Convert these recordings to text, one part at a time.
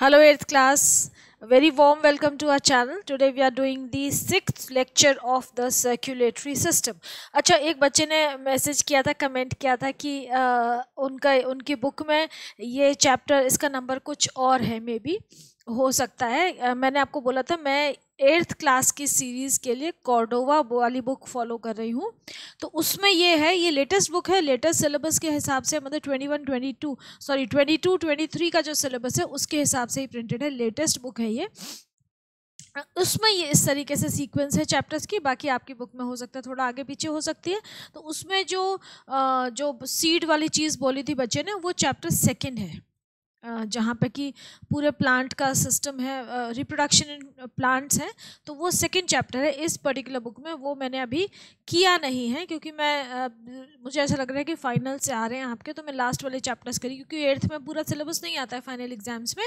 Hello 8th class, very warm welcome to our channel. Today we are doing the 6th lecture of the circulatory system. अच्छा एक बच्चे ने message किया था comment किया था कि आ, उनका उनकी बुक में ये चैप्टर इसका नंबर कुछ और है मे बी हो सकता है आ, मैंने आपको बोला था मैं एट्थ क्लास की सीरीज़ के लिए कॉर्डोवा वाली बुक फॉलो कर रही हूँ तो उसमें ये है ये लेटेस्ट बुक है लेटेस्ट सिलेबस के हिसाब से मतलब twenty one twenty two sorry twenty two twenty three का जो सिलेबस है उसके हिसाब से ही प्रिंटेड है लेटेस्ट बुक है ये उसमें ये इस तरीके से सीक्वेंस है चैप्टर्स की बाकी आपकी बुक में हो सकता है थोड़ा आगे पीछे हो सकती है तो उसमें जो जो सीड वाली चीज़ बोली थी बच्चे ने वो चैप्टर सेकेंड है जहाँ पे कि पूरे प्लांट का सिस्टम है रिप्रोडक्शन इन प्लांट्स हैं तो वो सेकंड चैप्टर है इस पर्टिकुलर बुक में वो मैंने अभी किया नहीं है क्योंकि मैं मुझे ऐसा लग रहा है कि फाइनल से आ रहे हैं आपके तो मैं लास्ट वाले चैप्टर्स करी क्योंकि एट्थ में पूरा सिलेबस नहीं आता है फाइनल एग्जाम्स में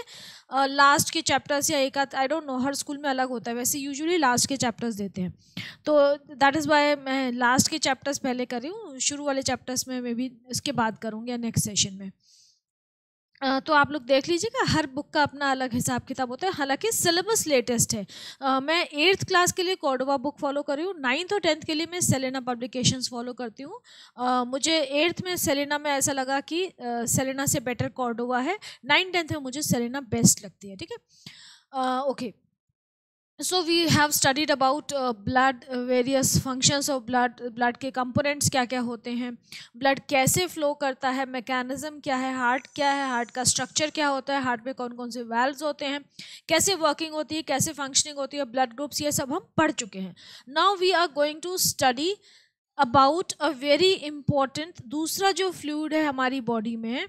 लास्ट के चैप्टर्स या एक आध आई डोंट नो हर स्कूल में अलग होता है वैसे यूजली लास्ट के चैप्टर्स देते हैं तो दैट इज़ वाई मैं लास्ट के चैप्टर्स पहले कर रही हूँ शुरू वाले चैप्टर्स में मे भी इसके बाद करूँगी या नेक्स्ट सेशन में तो आप लोग देख लीजिएगा हर बुक का अपना अलग हिसाब किताब होता है हालांकि सिलेबस लेटेस्ट है आ, मैं एट्थ क्लास के लिए कॉडोवा बुक फॉलो कर रही हूँ नाइन्थ और टेंथ के लिए मैं सेलेना पब्लिकेशंस फॉलो करती हूँ मुझे एट्थ में सेलेना में ऐसा लगा कि आ, सेलेना से बेटर कॉडोवा है नाइन्थ टेंथ में मुझे सेलेना बेस्ट लगती है ठीक है okay so we have studied about blood various functions of blood blood के कंपोनेंट्स क्या क्या होते हैं ब्लड कैसे फ्लो करता है मैकेनिज्म क्या है हार्ट क्या है हार्ट का स्ट्रक्चर क्या होता है हार्ट में कौन कौन से वेल्व होते हैं कैसे वर्किंग होती है कैसे फंक्शनिंग होती है ब्लड ग्रुप्स ये सब हम पढ़ चुके हैं now we are going to study about a very important दूसरा जो फ्लूड है हमारी बॉडी में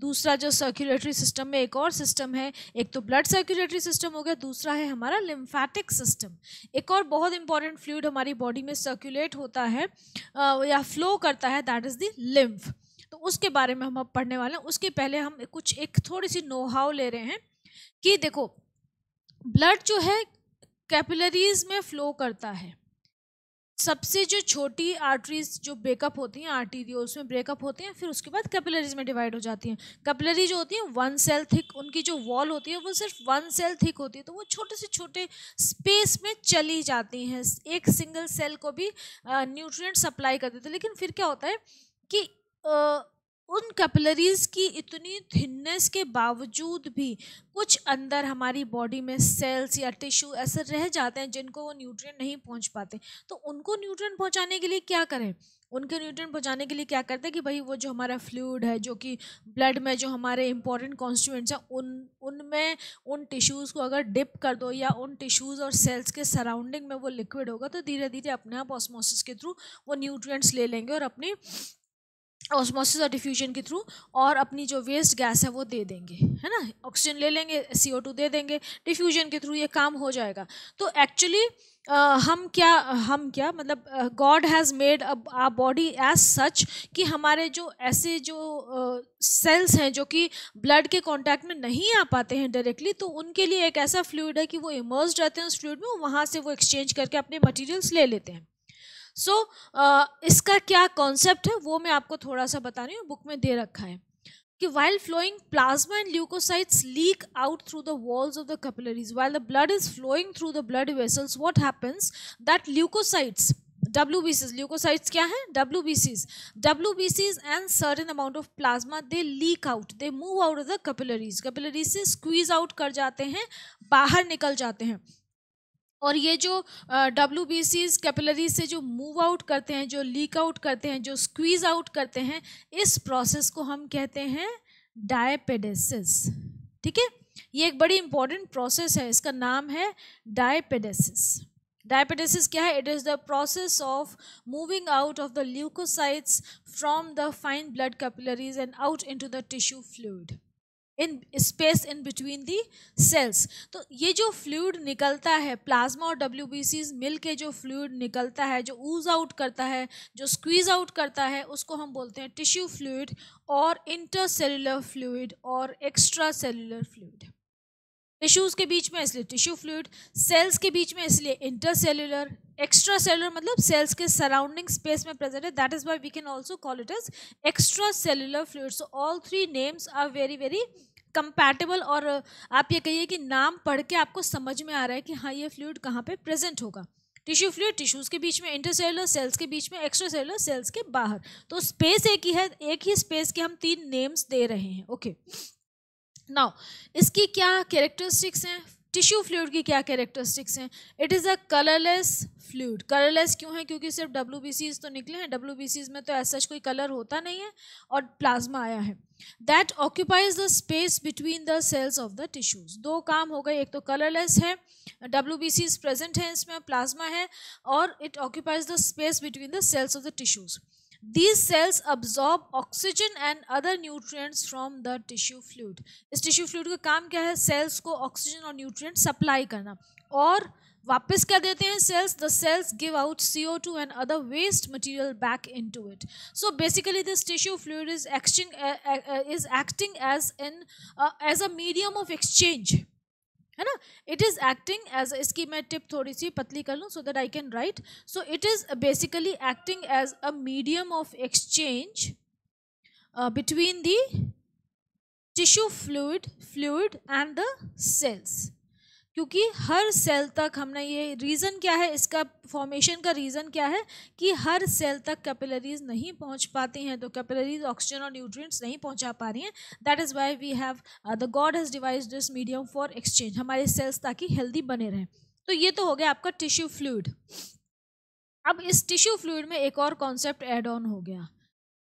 दूसरा जो सर्कुलेटरी सिस्टम में एक और सिस्टम है एक तो ब्लड सर्कुलेटरी सिस्टम हो गया दूसरा है हमारा लिम्फैटिक सिस्टम एक और बहुत इंपॉर्टेंट फ्लूड हमारी बॉडी में सर्कुलेट होता है या फ्लो करता है दैट इज़ द लिम्फ तो उसके बारे में हम अब पढ़ने वाले हैं उसके पहले हम कुछ एक थोड़ी सी नोहाव ले रहे हैं कि देखो ब्लड जो है कैपिलरीज में फ्लो करता है सबसे जो छोटी आर्टरीज जो ब्रेकअप होती हैं आर्टीरियो उसमें ब्रेकअप होते हैं फिर उसके बाद कैपिलरीज में डिवाइड हो जाती हैं कैपिलरी जो होती हैं वन सेल थिक उनकी जो वॉल होती है वो सिर्फ वन सेल थिक होती है तो वो छोटे से छोटे स्पेस में चली जाती हैं एक सिंगल सेल को भी न्यूट्रिएंट uh, सप्लाई कर देते हैं लेकिन फिर क्या होता है कि आ, uh, उन कैपिलरीज की इतनी थिननेस के बावजूद भी कुछ अंदर हमारी बॉडी में सेल्स या टिश्यू ऐसे रह जाते हैं जिनको वो न्यूट्रिएंट नहीं पहुंच पाते तो उनको न्यूट्रिएंट पहुंचाने के लिए क्या करें उनके न्यूट्रिएंट पहुंचाने के लिए क्या करते हैं कि भाई वो जो हमारा फ्लूड है जो कि ब्लड में जो हमारे इंपॉर्टेंट कॉन्स्टिट्यूंट्स हैं उन उनमें उन टिश्यूज़ को अगर डिप कर दो या उन टिश्यूज़ और सेल्स के सराउंडिंग में वो लिक्विड होगा तो धीरे धीरे अपने आप ऑस्मोसिस के थ्रू वो न्यूट्रिएंट्स ले लेंगे और अपनी ऑस्मोसिस और डिफ्यूजन के थ्रू और अपनी जो वेस्ट गैस है वो दे देंगे है ना ऑक्सीजन ले लेंगे सी दे देंगे डिफ्यूजन के थ्रू ये काम हो जाएगा तो एक्चुअली Uh, हम क्या हम क्या मतलब God has made a body as such कि हमारे जो ऐसे जो सेल्स uh, हैं जो कि ब्लड के कांटेक्ट में नहीं आ पाते हैं डायरेक्टली तो उनके लिए एक ऐसा फ्लूड है कि वो इमर्ज रहते हैं उस फ्लूड में वहाँ से वो एक्सचेंज करके अपने मटेरियल्स ले लेते हैं सो so, uh, इसका क्या कॉन्सेप्ट है वो मैं आपको थोड़ा सा बता रही हूँ बुक में दे रखा है कि while flowing plasma and leukocytes leak out through the walls of the capillaries while the blood is flowing through the blood vessels what happens that leukocytes W B Cs leukocytes क्या है W B B Cs W Cs and certain amount of plasma they leak out they move out of the capillaries capillaries से squeeze out कर जाते हैं बाहर निकल जाते हैं और ये जो डब्ल्यू बी सीज कैपिलरी से जो मूव आउट करते हैं जो लीक आउट करते हैं जो स्क्वीज आउट करते हैं इस प्रोसेस को हम कहते हैं डायपेडेसिस ठीक है ये एक बड़ी इंपॉर्टेंट प्रोसेस है इसका नाम है डायपेडेसिस डायपेडेसिस क्या है it is the process of moving out of the leukocytes from the fine blood capillaries and out into the tissue fluid in space in between the cells तो ये जो fluid निकलता है प्लाज्मा और W B seize मिल के जो fluid निकलता है जो ऊज आउट करता है जो स्क्वीज आउट करता है उसको हम बोलते हैं टिश्यू फ्लूड और इंटरसेलुलर फ्लूड और एक्स्ट्रा सेलुलर फ्लूड टिश्यूज़ के बीच में इसलिए टिश्यू फ्लूड सेल्स के बीच में इसलिए इंटरसेलुलर एक्स्ट्रा सेलुलर मतलब सेल्स के सराउंडिंग स्पेस में प्रेजेंट है that is why we can also call it as extra cellular fluid so all three names are very very compatible और uh, आप ये कहिए कि नाम पढ़ के आपको समझ में आ रहा है कि हाँ ये फ्लूड कहाँ पे प्रेजेंट होगा टिश्यू फ्लूड टिश्यूज़ के बीच में इंटरसेलुलर सेल्स के बीच में एक्स्ट्रा सेलुलर सेल्स के बाहर तो स्पेस एक ही है एक ही स्पेस के हम तीन नेम्स दे रहे हैं ओके okay. नाउ इसकी क्या कैरेक्टरिस्टिक्स हैं टिश्यू फ्लूड की क्या कैरेक्टरिस्टिक्स हैं it is a colourless fluid colourless क्यों है क्योंकि सिर्फ डब्ल्यू तो निकले हैं डब्ल्यू में तो ऐसा कोई कलर होता नहीं है और प्लाज्मा आया है that occupies the space between the cells of the tissues दो काम हो गए एक तो कलरलेस है डब्ल्यू प्रेजेंट है इसमें प्लाज्मा है और it occupies the space between the cells of the tissues these cells absorb oxygen and other nutrients from the tissue fluid इस tissue fluid का काम क्या है cells को oxygen और nutrient supply करना और वापस क्या देते हैं cells the cells give out CO2 and other waste material back into it so basically this tissue fluid is acting uh, uh, is acting as an uh, as a medium of exchange है ना it is acting as इसकी मैं tip थोड़ी सी पतली कर लूँ so that I can write so it is basically acting as a medium of exchange between the tissue fluid fluid and the cells क्योंकि हर cell तक हमने ये रीज़न क्या है इसका फॉर्मेशन का रीज़न क्या है कि हर सेल तक कैपिलरीज नहीं पहुंच पाती हैं तो कैपिलरीज ऑक्सीजन और न्यूट्रिएंट्स नहीं पहुंचा पा रही हैं that is why we have the God has devised this medium for exchange हमारे सेल्स ताकि हेल्दी बने रहें तो ये तो हो गया आपका टिश्यू फ्लूड अब इस टिश्यू फ्लूड में एक और कॉन्सेप्ट एड ऑन हो गया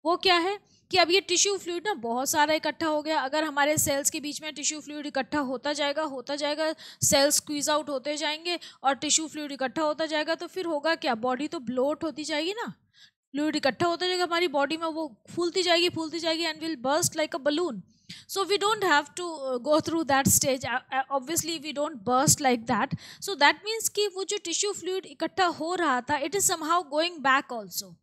वो क्या है कि अब ये टिश्यू फ्लूड ना बहुत सारा इकट्ठा हो गया अगर हमारे सेल्स के बीच में टिश्यू फ्लूड इकट्ठा होता जाएगा होता जाएगा सेल्स क्वीज आउट होते जाएंगे और टिश्यू फ्लूड इकट्ठा होता जाएगा तो फिर होगा क्या बॉडी तो ब्लोट होती जाएगी ना फ्लूड इकट्ठा होता जाएगा हमारी बॉडी में वो फूलती जाएगी फूलती जाएगी and will burst like a balloon so we don't have to go through that stage obviously we don't burst like that so that means कि वो जो टिश्यू फ्लूड इकट्ठा हो रहा था it is somehow going back also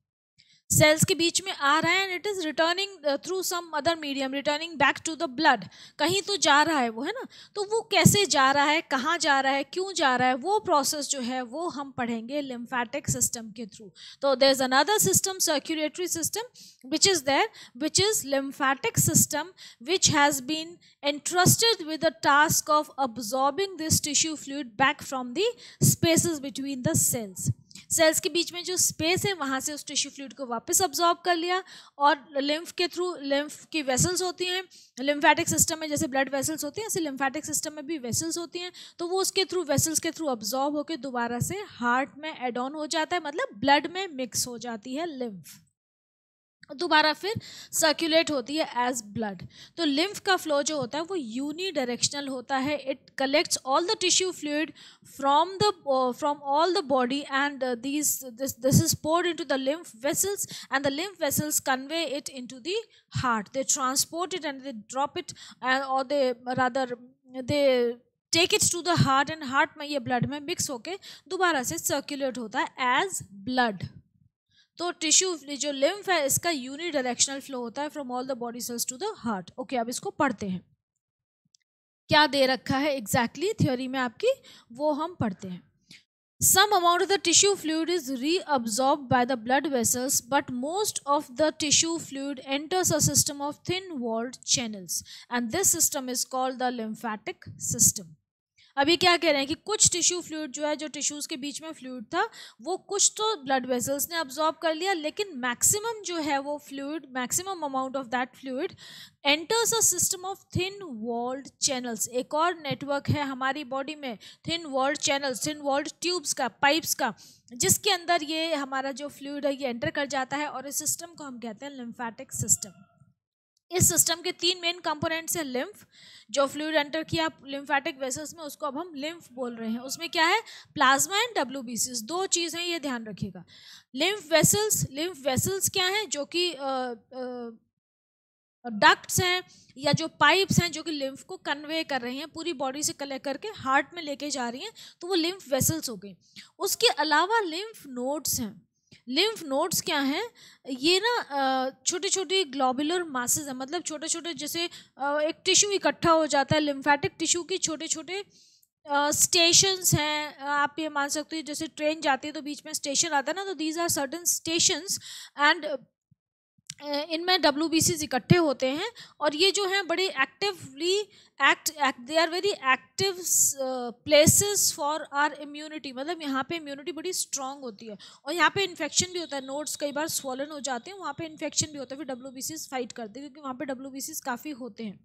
cells के बीच में आ रहा है and it is returning through some other medium returning back to the blood कहीं तो जा रहा है वो है ना तो वो कैसे जा रहा है कहाँ जा रहा है क्यों जा रहा है वो प्रोसेस जो है वो हम पढ़ेंगे लिम्फैटिक सिस्टम के थ्रू तो there is another system circulatory system which is there which is lymphatic system which has been entrusted with the task of absorbing this tissue fluid back from the spaces between the cells cells के बीच में जो space है वहाँ से उस tissue fluid को वापस ऑब्जॉर्ब कर लिया और लिम्फ के थ्रू लिम्फ की वेसल्स होती हैं लिम्फेटिक सिस्टम में जैसे ब्लड वेसल्स होती हैं ऐसे लिम्फेटिक सिस्टम में भी वेसल्स होती हैं तो वो उसके थ्रू वेसल्स के थ्रू ऑब्जॉर्ब होकर दोबारा से हार्ट में एड ऑन हो जाता है मतलब ब्लड में मिक्स हो जाती है लिम्फ दोबारा फिर सर्कुलेट होती है एज ब्लड तो लिम्फ का फ्लो जो होता है वो यूनी डायरेक्शनल होता है it collects all the tissue fluid from the from all the body and this this is poured into the lymph vessels and the lymph vessels convey it into the heart they transport it and they drop it और they rather they take its to the heart and heart में ये blood में mix होके दोबारा से circulate होता है as blood तो टिश्यू जो लिम्फ है इसका यूनिडायरेक्शनल फ्लो होता है from all the body cells to the heart okay अब इसको पढ़ते हैं क्या दे रखा है एग्जैक्टली exactly, थ्योरी में आपकी वो हम पढ़ते हैं some amount of the tissue fluid is reabsorb by the blood vessels but most of the tissue fluid enters a system of thin walled channels and this system is called the lymphatic system अभी क्या कह रहे हैं कि कुछ tissue fluid जो है जो टिश्यूज़ के बीच में फ्लूड था वो कुछ तो ब्लड वेसल्स ने अब्जॉर्ब कर लिया लेकिन मैक्सिमम जो है वो fluid maximum amount of that fluid enters a system of thin walled channels एक और नेटवर्क है हमारी बॉडी में thin walled channels thin walled tubes का पाइप्स का जिसके अंदर ये हमारा जो फ्लूड है ये एंटर कर जाता है और इस सिस्टम को हम कहते हैं लिम्फैटिक सिस्टम इस सिस्टम के तीन मेन कंपोनेंट्स हैं लिम्फ जो फ्लूड एंटर किया लिम्फेटिक वेसल्स में उसको अब हम लिम्फ बोल रहे हैं उसमें क्या है प्लाज्मा एंड डब्ल्यू दो चीज़ हैं ये ध्यान रखिएगा लिम्फ वेसल्स लिम्फ वेसल्स क्या हैं जो कि डक्ट्स हैं या जो पाइप्स हैं जो कि लिम्फ को कन्वे कर रही हैं पूरी बॉडी से कलेक्ट करके हार्ट में लेके जा रही हैं तो वो लिम्फ वेसल्स हो गई उसके अलावा लिम्फ नोड्स हैं लिम्फ नोड्स क्या हैं ये ना छोटे छोटे ग्लोबुलर मासेज हैं मतलब छोटे छोटे जैसे एक टिश्यू इकट्ठा हो जाता है लिम्फेटिक टिश्यू के छोटे छोटे स्टेशंस हैं आप ये मान सकते हो जैसे ट्रेन जाती है तो बीच में स्टेशन आता है ना तो these are certain stations and इनमें डब्ल्यू इकट्ठे होते हैं और ये जो हैं बड़े actively act act they are very active places for our immunity मतलब यहाँ पे इम्यूनिटी बड़ी स्ट्रांग होती है और यहाँ पे इन्फेक्शन भी होता है नोट्स कई बार स्वॉलन हो जाते हैं वहाँ पे इन्फेक्शन भी होता है फिर डब्ल्यू फाइट करते हैं क्योंकि वहाँ पे डब्ल्यू काफ़ी होते हैं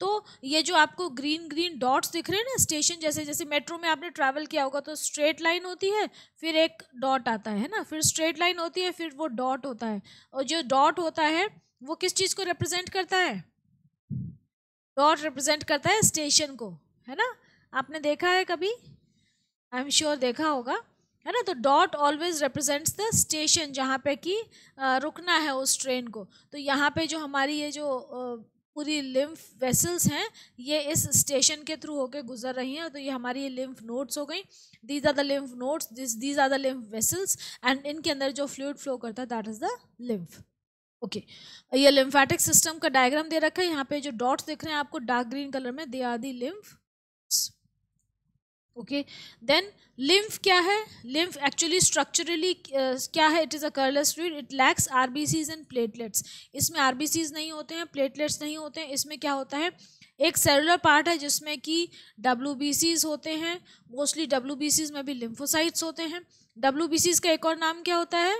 तो ये जो आपको ग्रीन ग्रीन डॉट्स दिख रहे हैं ना स्टेशन जैसे जैसे मेट्रो में आपने ट्रैवल किया होगा तो स्ट्रेट लाइन होती है फिर एक डॉट आता है ना फिर स्ट्रेट लाइन होती है फिर वो डॉट होता है और जो डॉट होता है वो किस चीज़ को रिप्रेजेंट करता है डॉट रिप्रेजेंट करता है स्टेशन को है ना आपने देखा है कभी आई एम श्योर देखा होगा है ना तो dot always represents the station जहाँ पे कि रुकना है उस ट्रेन को तो यहाँ पे जो हमारी ये जो पूरी लिम्फ वेसल्स हैं ये इस स्टेशन के थ्रू होके गुजर रही हैं तो ये हमारी लिम्फ नोड्स हो गई these are the lymph nodes this these are the lymph vessels and इनके अंदर जो फ्लूड फ्लो करता है that is the lymph okay ये लिम्फेटिक सिस्टम का डायग्राम दे रखा है यहाँ पे जो डॉट्स देख रहे हैं आपको डार्क ग्रीन कलर में they are the lymph okay then lymph क्या है लिम्फ एक्चुअली स्ट्रक्चरली क्या है it is a colourless fluid it lacks Cs and platelets इसमें सीज नहीं होते हैं प्लेटलेट्स नहीं होते हैं इसमें क्या होता है एक सेलुलर पार्ट है जिसमें कि डब्ल्यू होते हैं मोस्टली डब्ल्यू में भी लिम्फोसाइट्स होते हैं डब्ल्यू का एक और नाम क्या होता है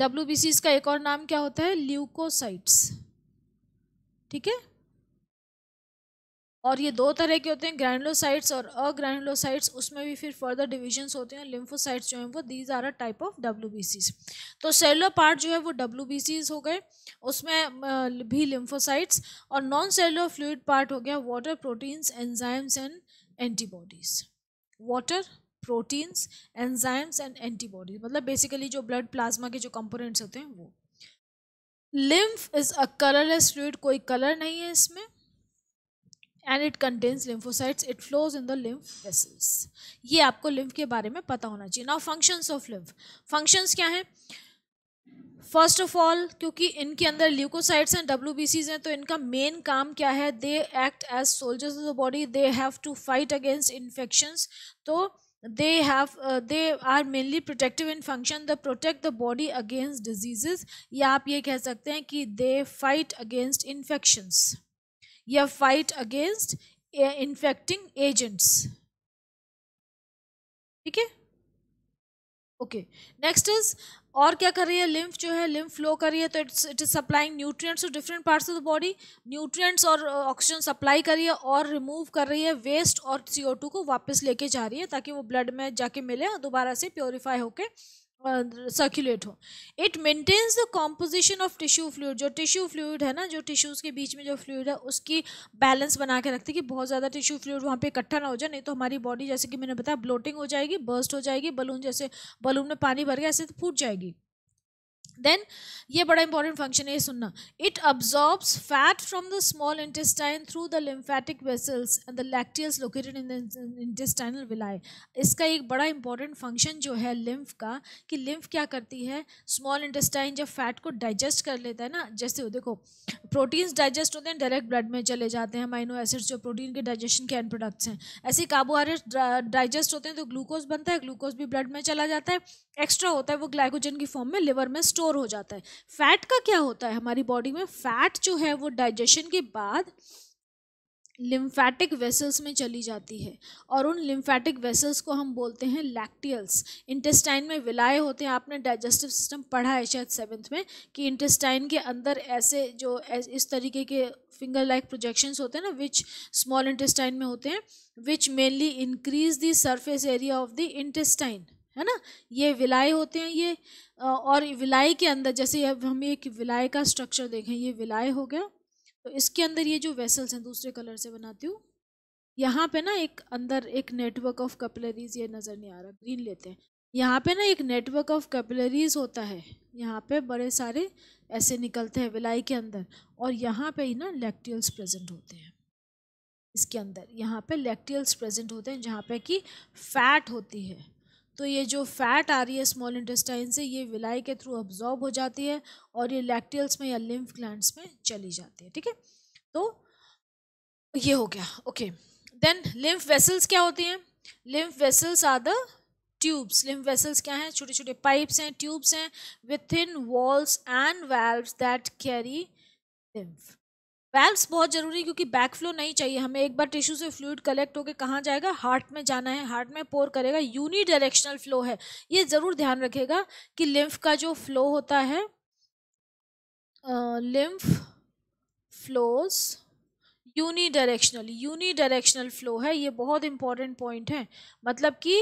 डब्ल्यू का एक और नाम क्या होता है ल्यूकोसाइट्स ठीक है और ये दो तरह के होते हैं ग्रैंडलोसाइट्स और अग्रैंडलोसाइट्स उसमें भी फिर फर्दर डिविजन्स होते हैं लिम्फोसाइट्स जो हैं वो these are a type of W तो सेलुलर पार्ट जो है वो डब्ल्यू हो गए उसमें भी लिम्फोसाइट्स और नॉन सेलुलर फ्लूड पार्ट हो गया water proteins enzymes and antibodies water proteins enzymes and antibodies मतलब बेसिकली जो ब्लड प्लाज्मा के जो कंपोनेंट्स होते हैं वो lymph is a colourless fluid कोई कलर नहीं है इसमें and it contains lymphocytes it flows in the lymph vessels ये आपको लिम्फ के बारे में पता होना चाहिए now functions of lymph functions क्या हैं फर्स्ट ऑफ ऑल क्योंकि इनके अंदर ल्यूकोसाइट्स एंड डब्ल्यू हैं तो इनका मेन काम क्या है they act as soldiers of the body they have to fight against infections तो they have they are mainly protective in function the protect the body against diseases या आप ये कह सकते हैं कि दे फाइट अगेंस्ट इन्फेक्शंस या fight against infecting agents ठीक है ओके नेक्स्ट इज और क्या कर रही है लिम्फ जो है लिम्फ फ्लो कर रही है तो it's it is supplying nutrients to different parts of the body nutrients और ऑक्सीजन uh, सप्लाई कर रही है और रिमूव कर रही है वेस्ट और सीओ टू को वापस लेके जा रही है ताकि वो ब्लड में जाके मिले और दोबारा से प्योरीफाई होके सर्कुलेट uh, हो it maintains the composition of tissue fluid जो टिश्यू फ्लूड है ना जो टिश्यूज़ के बीच में जो फ्लूड है उसकी बैलेंस बना के रखती है कि बहुत ज़्यादा टिश्यू फ्लूड वहाँ पे इकट्ठा ना हो जाए नहीं तो हमारी बॉडी जैसे कि मैंने बताया ब्लोटिंग हो जाएगी बर्स्ट हो जाएगी बलून जैसे बलून में पानी भर गया ऐसे तो फूट जाएगी देन ये बड़ा इंपॉर्टेंट फंक्शन है ये सुनना it absorbs fat from the small intestine through the lymphatic vessels and the lacteals located in the intestinal villi इसका एक बड़ा इंपॉर्टेंट फंक्शन जो है लिम्फ का कि लिम्फ क्या करती है स्मॉल इंटेस्टाइन जब फैट को डाइजेस्ट कर लेता है ना जैसे देखो प्रोटीन्स डाइजेस्ट होते हैं डायरेक्ट ब्लड में चले जाते हैं माइनो एसिड्स जो प्रोटीन के डाइजेशन के एंड प्रोडक्ट्स हैं ऐसे कार्बोहाइड्रेट डाइजेस्ट होते हैं तो ग्लूकोज बनता है ग्लूकोज भी ब्लड में चला जाता है एक्स्ट्रा होता है वो ग्लाइकोजन की फॉर्म में लिवर में स्टोर स्टोर हो जाता है फैट का क्या होता है हमारी बॉडी में फैट जो है वो डाइजेशन के बाद लिम्फैटिक वेसल्स में चली जाती है और उन लिम्फैटिक वेसल्स को हम बोलते हैं लैक्टियल्स इंटेस्टाइन में विलाय होते हैं आपने डाइजेस्टिव सिस्टम पढ़ा है शायद सेवन्थ में कि इंटेस्टाइन के अंदर ऐसे जो इस तरीके के फिंगर लाइक प्रोजेक्शंस होते हैं ना विच स्मॉल इंटेस्टाइन में होते हैं which mainly increase the surface area of the intestine है ना ये विलाय होते हैं ये और विलाय के अंदर जैसे अब हम एक विलाय का स्ट्रक्चर देखें ये विलाय हो गया तो इसके अंदर ये जो वेसल्स हैं दूसरे कलर से बनाती हूँ यहाँ पे ना एक अंदर एक नेटवर्क ऑफ कैपिलरीज ये नज़र नहीं आ रहा ग्रीन लेते हैं यहाँ पे ना एक नेटवर्क ऑफ कैपिलरीज होता है यहाँ पे बड़े सारे ऐसे निकलते हैं विलाई के अंदर और यहाँ पे ही ना लैक्टियल्स प्रेजेंट होते हैं इसके अंदर यहाँ पे लैक्टियल्स प्रेजेंट होते हैं जहाँ पे कि फैट होती है तो ये जो फैट आ रही है स्मॉल इंटेस्टाइन से ये विलाई के थ्रू अब्जॉर्ब हो जाती है और ये लैक्टियल्स में या लिम्फ ग्लैंड्स में चली जाती है ठीक है तो ये हो गया ओके देन लिम्फ वेसल्स क्या होती हैं lymph vessels are the tubes lymph vessels क्या हैं छोटे छोटे पाइप्स हैं ट्यूब्स हैं with in walls and valve that carry lymph valves बहुत ज़रूरी क्योंकि बैक फ्लो नहीं चाहिए हमें एक बार टिश्यू से फ्लूड कलेक्ट होकर कहाँ जाएगा हार्ट में जाना है हार्ट में पोर करेगा यूनी डायरेक्शनल फ्लो है ये ज़रूर ध्यान रखेगा कि लिम्फ का जो फ्लो होता है lymph flows uni unidirectional flow है ये बहुत इंपॉर्टेंट पॉइंट है मतलब कि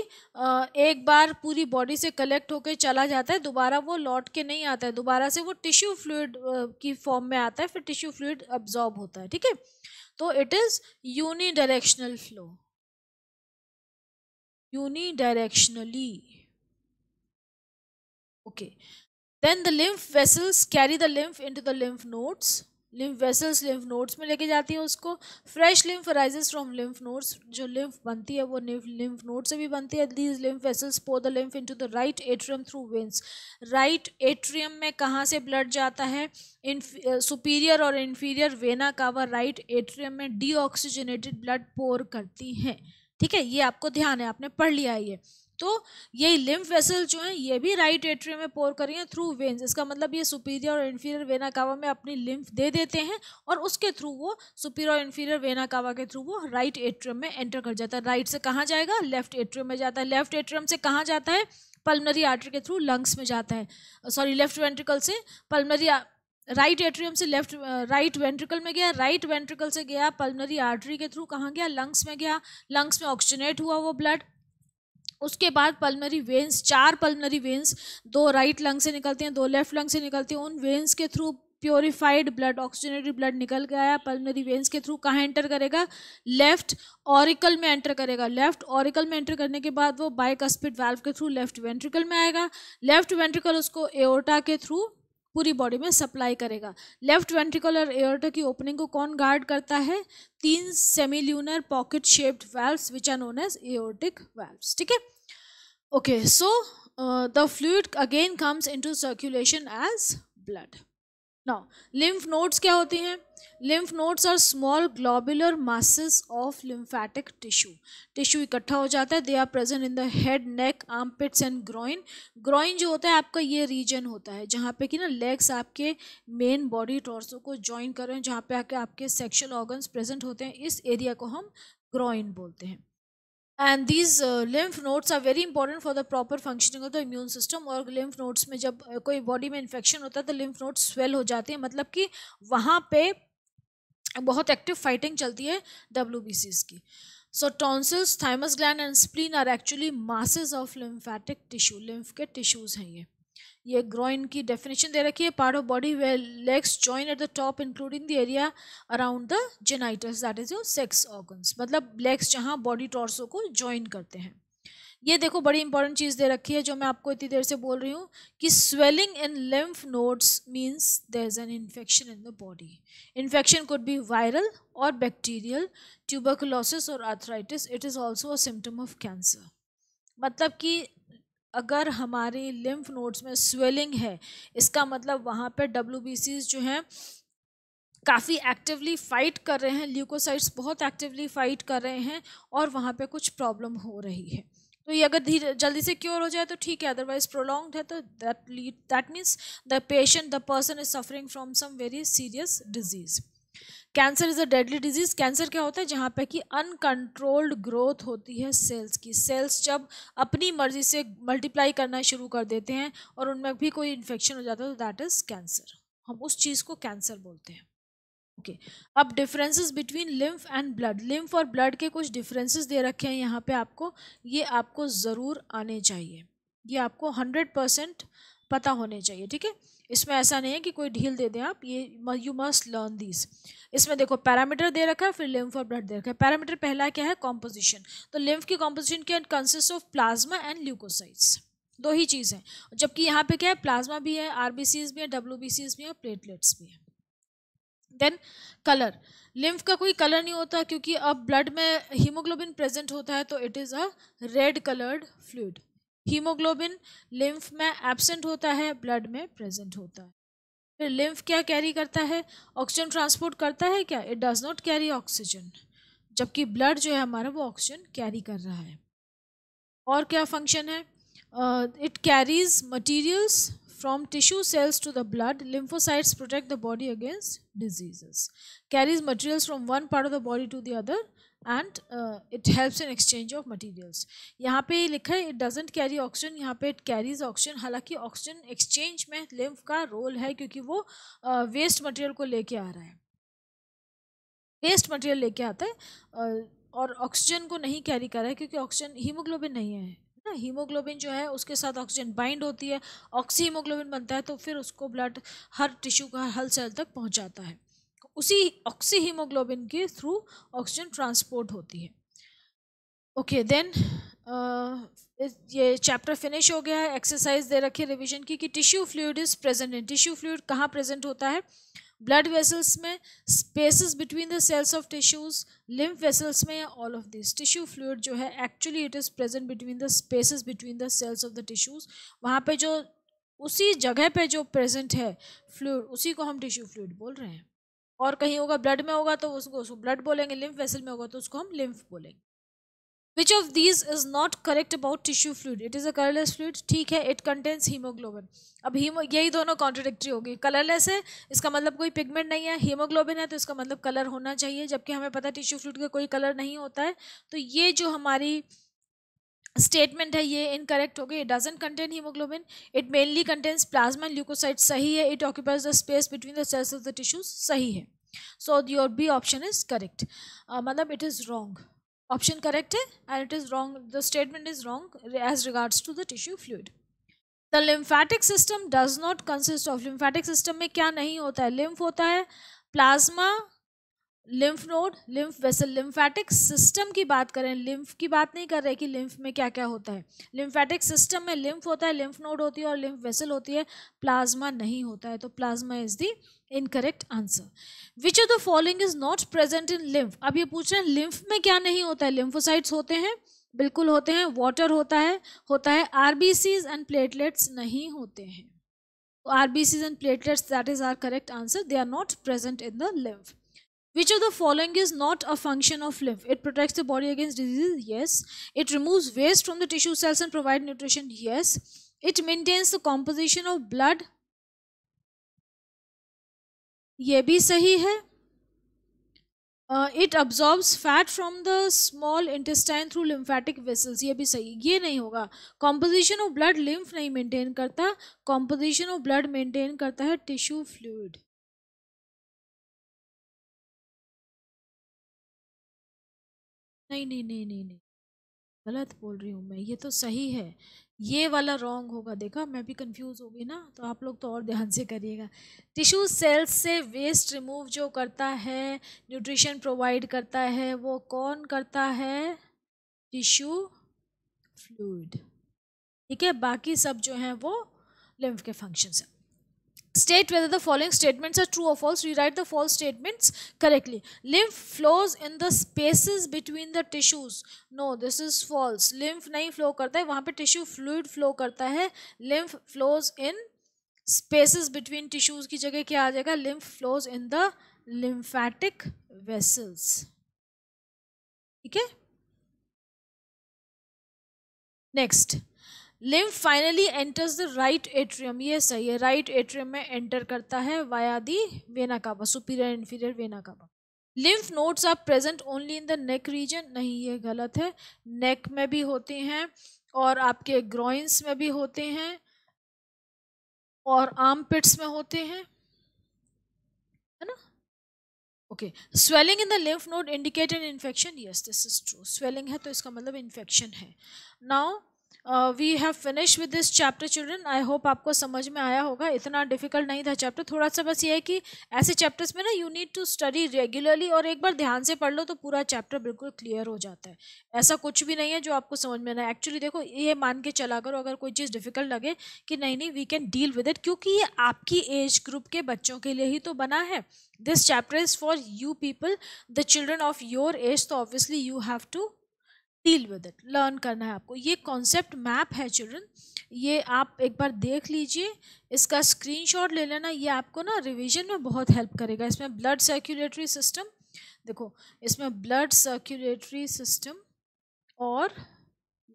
एक बार पूरी बॉडी से कलेक्ट होकर चला जाता है दोबारा वो लौट के नहीं आता है दोबारा से वो टिश्यू फ्लूड की फॉर्म में आता है फिर टिश्यू फ्लूड अब्जॉर्ब होता है ठीक है तो it is unidirectional flow unidirectionally then the the vessels carry the lymph into the lymph nodes lymph vessels lymph nodes में लेके जाती है उसको fresh lymph rises from lymph nodes जो लिम्फ बनती है वो लिम्फ नोड से भी बनती है these lymph vessels pour the lymph into the right atrium through veins right atrium में कहाँ से ब्लड जाता है सुपीरियर uh, और inferior vena cava right atrium में डीऑक्सीजनेटेड ब्लड पोर करती हैं ठीक है ये आपको ध्यान है आपने पढ़ लिया है ये तो यही लिम्फ वेसल जो है ये भी राइट एट्रियम में पोर करी हैं थ्रू वेन्स इसका मतलब ये सुपीरियर और इन्फीरियर वेना कावा में अपनी लिम्फ दे देते हैं और उसके थ्रू वो सुपीरियर और इन्फीरियर वेना कावा के थ्रू वो राइट एट्रियम में एंटर कर जाता है राइट से कहाँ जाएगा लेफ्ट एट्रियम में जाता है लेफ्ट एट्रियम से कहाँ जाता है पल्मनरी आर्टरी के थ्रू लंग्स में जाता है सॉरी लेफ्ट वेंट्रिकल से पल्मनरी राइट एट्रियम से लेफ्ट राइट वेंट्रिकल में गया राइट वेंट्रिकल से गया पल्मनरी आर्टरी के थ्रू कहाँ गया लंग्स में गया लंग्स में ऑक्सीजनेट हुआ वो ब्लड उसके बाद पल्मरी वेंस चार पल्मरी वेंस दो राइट लंग से निकलते हैं दो लेफ्ट लंग से निकलते हैं उन वेंस के through purified blood oxygenated blood निकल के आया पल्मरी वेंस के थ्रू कहाँ एंटर करेगा लेफ्ट ऑरिकल में एंटर करेगा लेफ्ट ऑरिकल में एंटर करने के बाद वो बाइकस्पिड वाल्व के थ्रू लेफ्ट वेंट्रिकल में आएगा लेफ्ट वेंट्रिकल उसको एओटा के थ्रू पूरी बॉडी में सप्लाई करेगा लेफ्ट वेंट्रिकुलर एयरटा की ओपनिंग को कौन गार्ड करता है तीन semilunar pocket shaped valves which are known as एयरटिक valves ठीक है okay so the fluid again comes into circulation as blood now lymph nodes क्या होते हैं lymph nodes are small globular masses of lymphatic tissue tissue इकट्ठा हो जाता है they are present in the head neck armpits and groin groin जो होता है आपका ये रीजन होता है जहाँ पे कि ना लेग्स आपके मेन बॉडी टॉर्सो को ज्वाइन करें जहाँ पे आके आपके सेक्शुअल ऑर्गन्स प्रेजेंट होते हैं इस एरिया को हम ग्रोइन बोलते हैं and these lymph nodes are very important for the proper functioning of the immune system और लिम्फ नोट्स में जब uh, कोई बॉडी में इन्फेक्शन होता है तो लिम्फ नोट्स स्वेल हो जाते हैं मतलब कि वहाँ पे बहुत एक्टिव फाइटिंग चलती है डब्ल्यू की so tonsils thymus gland and spleen are actually masses of lymphatic tissue lymph के टिश्यूज़ हैं ये ये ग्रोइन की डेफिनेशन दे रखी है part of body where legs join at the top including the area around the genitals that is your sex organs मतलब legs जहाँ बॉडी टॉर्सो को ज्वाइन करते हैं ये देखो बड़ी इंपॉर्टेंट चीज़ दे रखी है जो मैं आपको इतनी देर से बोल रही हूँ कि swelling in lymph nodes means there is an infection in the body infection could be viral or bacterial tuberculosis or arthritis it is also a symptom of cancer मतलब कि अगर हमारी लिम्फ नोड्स में स्वेलिंग है इसका मतलब वहाँ पर डब्ल्यू जो हैं काफ़ी एक्टिवली फाइट कर रहे हैं ल्यूकोसाइट्स बहुत एक्टिवली फाइट कर रहे हैं और वहाँ पे कुछ प्रॉब्लम हो रही है तो ये अगर धीरे जल्दी से क्योर हो जाए तो ठीक है अदरवाइज प्रोलॉन्ग है तो that lead that means the patient the person is suffering from some very serious disease cancer is a deadly disease cancer क्या होता है जहाँ पे कि अनकंट्रोल्ड ग्रोथ होती है सेल्स की सेल्स जब अपनी मर्जी से मल्टीप्लाई करना शुरू कर देते हैं और उनमें भी कोई इन्फेक्शन हो जाता है तो दैट इज़ कैंसर हम उस चीज़ को कैंसर बोलते हैं ओके okay. अब differences between lymph and blood lymph और ब्लड के कुछ डिफरेंसेस दे रखे हैं यहाँ पे आपको ये आपको ज़रूर आने चाहिए ये आपको हंड्रेड परसेंट पता होने चाहिए ठीक है इसमें ऐसा नहीं है कि कोई ढील दे दें आप ये यू मस्ट लर्न दिस इसमें देखो पैरामीटर दे रखा है फिर लिम्फ और ब्लड दे रखा है पैरामीटर पहला क्या है कॉम्पोजिशन तो लिम्फ की कॉम्पोजिशन क्या consist of plasma and leucocytes दो ही चीज़ हैं जबकि यहाँ पे क्या है प्लाज्मा भी है आर भी है डब्ल्यू भी है प्लेटलेट्स भी है देन कलर लिम्फ का कोई कलर नहीं होता क्योंकि अब ब्लड में हीमोग्लोबिन प्रेजेंट होता है तो it is a red coloured fluid haemoglobin lymph में एबसेंट होता है ब्लड में प्रेजेंट होता है फिर लिम्फ क्या कैरी करता है ऑक्सीजन ट्रांसपोर्ट करता है क्या it does not carry oxygen जबकि ब्लड जो है हमारा वो ऑक्सीजन कैरी कर रहा है और क्या फंक्शन है it carries materials from tissue cells to the blood lymphocytes protect the body against diseases carries materials from one part of the body to the other and it helps in exchange of materials यहाँ पे लिखा है it doesn't carry oxygen यहाँ पे it carries oxygen हालांकि oxygen exchange में lymph का role है क्योंकि वो वेस्ट uh, मटेरियल को लेके आ रहा है वेस्ट मटेरियल लेके आता है uh, और ऑक्सीजन को नहीं कैरी कर रहा है क्योंकि ऑक्सीजन हीमोग्लोबिन नहीं है ना हीमोग्लोबिन जो है उसके साथ ऑक्सीजन बाइंड होती है ऑक्सी हीमोग्लोबिन बनता है तो फिर उसको ब्लड हर टिश्यू का हर सेल तक पहुंचाता है उसी ऑक्सी हीमोग्लोबिन के थ्रू ऑक्सीजन ट्रांसपोर्ट होती है ओके okay, देन uh, ये चैप्टर फिनिश हो गया है एक्सरसाइज दे रखी है रिविजन की कि tissue fluid is present in tissue fluid कहाँ प्रेजेंट होता है ब्लड वेसल्स में spaces between the cells of tissues lymph vessels में all of this tissue fluid जो है actually it is present between the spaces between the cells of the tissues वहाँ पे जो उसी जगह पे जो प्रेजेंट है फ्लूड उसी को हम टिश्यू फ्लूड बोल रहे हैं और कहीं होगा ब्लड में होगा तो उसको उसको ब्लड बोलेंगे लिम्फ वेसल में होगा तो उसको हम लिम्फ बोलेंगे which of these is not correct about tissue fluid it is a colourless fluid ठीक है इट कंटेन्स हीमोग्लोबिन अब हीमो यही दोनों कॉन्ट्रोडिक्ट्री होगी कलरलेस है इसका मतलब कोई पिगमेंट नहीं है हीमोग्लोबिन है तो इसका मतलब कलर होना चाहिए जबकि हमें पता है टिश्यू फ्लूड का कोई कलर नहीं होता है तो ये जो हमारी स्टेटमेंट है ये इनकरेक्ट हो गई it doesn't contain haemoglobin it mainly contains plasma leucocyte सही है it occupies the space between the cells of the tissues सही है so your B option is correct मतलब it is wrong option correct है and it is wrong the statement is wrong as regards to the tissue fluid the lymphatic system does not consist of lymphatic system में क्या नहीं होता है lymph होता है plasma lymph node lymph vessel lymphatic system की बात करें लिम्फ की बात नहीं कर रहे कि लिम्फ में क्या क्या होता है लिम्फेटिक सिस्टम में लिम्फ होता है लिम्फ नोड होती है और लिम्फ वेसल होती है प्लाज्मा नहीं होता है तो plasma is the incorrect answer which of the following is not present in lymph अब ये पूछ रहे हैं लिम्फ में क्या नहीं होता है लिम्फोसाइट्स होते हैं बिल्कुल होते हैं वाटर होता है होता है सीज एंड प्लेटलेट्स नहीं होते हैं R Cs and platelets that is are correct answer they are not present in the lymph Which of the following is not a function of lymph? It protects the body against disease. Yes. It removes waste from the tissue cells and provides nutrition? Yes. It maintains the composition of blood? Yebi sahi hai. Uh, it absorbs fat from the small intestine through lymphatic vessels. Ye bhi sahi. Ye nahi hoga. Composition of blood lymph nahi maintain karta. Composition of blood maintain karta hai tissue fluid. नहीं नहीं नहीं नहीं नहीं गलत बोल रही हूँ मैं ये तो सही है ये वाला रॉन्ग होगा देखा मैं भी कंफ्यूज हो गई ना तो आप लोग तो और ध्यान से करिएगा टिश्यू सेल्स से वेस्ट रिमूव जो करता है न्यूट्रिशन प्रोवाइड करता है वो कौन करता है टिश्यू फ्लूड ठीक है बाकी सब जो हैं वो लिम्फ के फंक्शन हैं state whether the following statements are true or false. Rewrite the false statements correctly. Lymph flows in the spaces between the tissues. No, this is false. Lymph नहीं flow करता है वहाँ पे tissue fluid flow करता है Lymph flows in spaces between tissues की जगह क्या आ जाएगा Lymph flows in the lymphatic vessels. Okay. Next. Lymph finally enters the right atrium ये सही है राइट एट्रियम में एंटर करता है via the vena cava superior inferior vena cava lymph nodes are present only in the neck region नहीं ये गलत है नेक में भी होते हैं और आपके ग्रॉइंस में भी होते हैं और आर्म पिट्स में होते हैं है ना okay swelling in the lymph node indicated infection yes this is true swelling है तो इसका मतलब इन्फेक्शन है now we have finish with this chapter children I hope आपको समझ में आया होगा इतना डिफिकल्ट नहीं था चैप्टर थोड़ा सा बस ये है कि ऐसे चैप्टर्स में ना you need to study regularly और एक बार ध्यान से पढ़ लो तो पूरा चैप्टर बिल्कुल क्लियर हो जाता है ऐसा कुछ भी नहीं है जो आपको समझ में ना एक्चुअली देखो ये मान के चला करो अगर कोई चीज़ डिफिकल्ट लगे कि नहीं नहीं we can deal with it क्योंकि ये आपकी एज ग्रुप के बच्चों के लिए ही तो बना है this chapter is for you people the children of your age तो obviously you have to deal with it learn करना है आपको ये कॉन्सेप्ट मैप है चिल्ड्रन ये आप एक बार देख लीजिए इसका स्क्रीनशॉट ले लेना ये आपको ना रिवीजन में बहुत हेल्प करेगा इसमें ब्लड सर्कुलेटरी सिस्टम देखो इसमें ब्लड सर्कुलेटरी सिस्टम और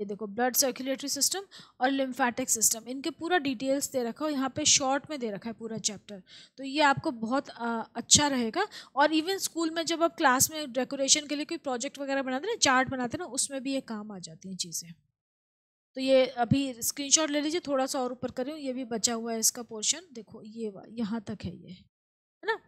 ये देखो ब्लड सर्कुलेटरी सिस्टम और लिम्फेटिक सिस्टम इनके पूरा डिटेल्स दे रखा हो यहाँ पे शॉर्ट में दे रखा है पूरा चैप्टर तो ये आपको बहुत आ, अच्छा रहेगा और इवन स्कूल में जब आप क्लास में डेकोरेशन के लिए कोई प्रोजेक्ट वगैरह बनाते ना चार्ट बनाते ना उसमें भी ये काम आ जाती हैं चीज़ें तो ये अभी स्क्रीन ले लीजिए थोड़ा सा और ऊपर करें ये भी बचा हुआ है इसका पोर्शन देखो ये यहाँ तक है ये है ना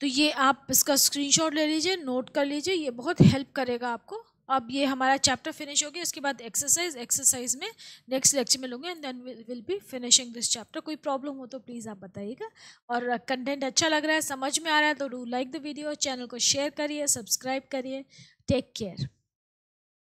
तो ये आप इसका स्क्रीनशॉट ले लीजिए नोट कर लीजिए ये बहुत हेल्प करेगा आपको अब ये हमारा चैप्टर फिनिश हो गया उसके बाद एक्सरसाइज एक्सरसाइज में नेक्स्ट लेक्चर में लूँगी and then will be finishing this chapter कोई प्रॉब्लम हो तो प्लीज़ आप बताइएगा और कंटेंट अच्छा लग रहा है समझ में आ रहा है तो do like the video channel को शेयर करिए सब्सक्राइब करिए टेक केयर